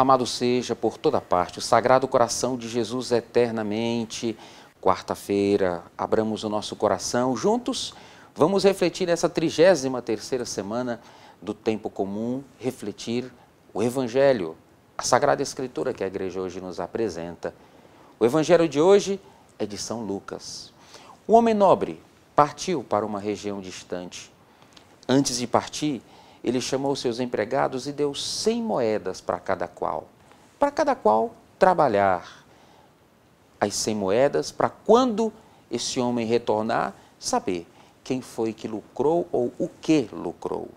Amado seja por toda parte o Sagrado Coração de Jesus eternamente. Quarta-feira, abramos o nosso coração. Juntos, vamos refletir nessa 33 terceira semana do tempo comum, refletir o Evangelho, a Sagrada Escritura que a igreja hoje nos apresenta. O Evangelho de hoje é de São Lucas. Um homem nobre partiu para uma região distante. Antes de partir, ele chamou seus empregados e deu cem moedas para cada qual, para cada qual trabalhar. As cem moedas para quando esse homem retornar, saber quem foi que lucrou ou o que lucrou.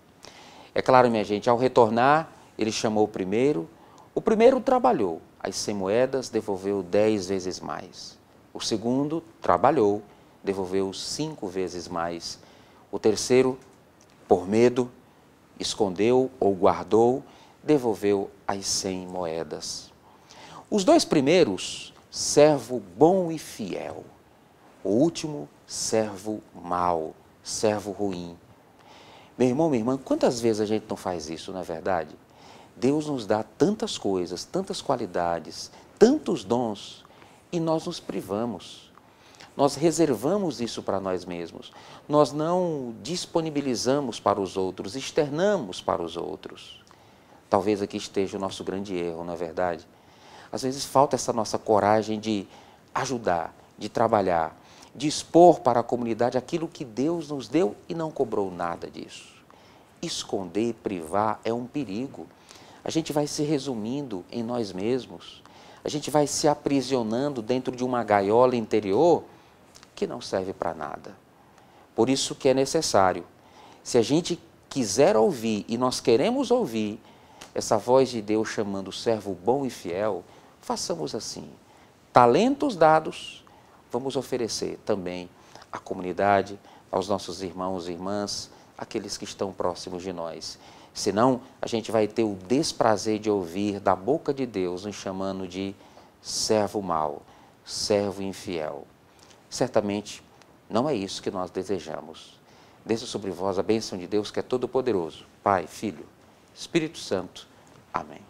É claro, minha gente, ao retornar, ele chamou o primeiro. O primeiro trabalhou, as cem moedas devolveu dez vezes mais. O segundo trabalhou, devolveu cinco vezes mais. O terceiro, por medo, escondeu ou guardou, devolveu as cem moedas. Os dois primeiros, servo bom e fiel. O último, servo mau, servo ruim. Meu irmão, minha irmã, quantas vezes a gente não faz isso, não é verdade? Deus nos dá tantas coisas, tantas qualidades, tantos dons, e nós nos privamos. Nós reservamos isso para nós mesmos. Nós não disponibilizamos para os outros, externamos para os outros. Talvez aqui esteja o nosso grande erro, na é verdade. Às vezes falta essa nossa coragem de ajudar, de trabalhar, de expor para a comunidade aquilo que Deus nos deu e não cobrou nada disso. Esconder, privar é um perigo. A gente vai se resumindo em nós mesmos a gente vai se aprisionando dentro de uma gaiola interior que não serve para nada. Por isso que é necessário, se a gente quiser ouvir e nós queremos ouvir essa voz de Deus chamando o servo bom e fiel, façamos assim. Talentos dados, vamos oferecer também à comunidade, aos nossos irmãos e irmãs, aqueles que estão próximos de nós. Senão, a gente vai ter o desprazer de ouvir da boca de Deus nos chamando de servo mau, servo infiel. Certamente não é isso que nós desejamos. Desça sobre vós a bênção de Deus, que é todo-poderoso, Pai, Filho, Espírito Santo. Amém.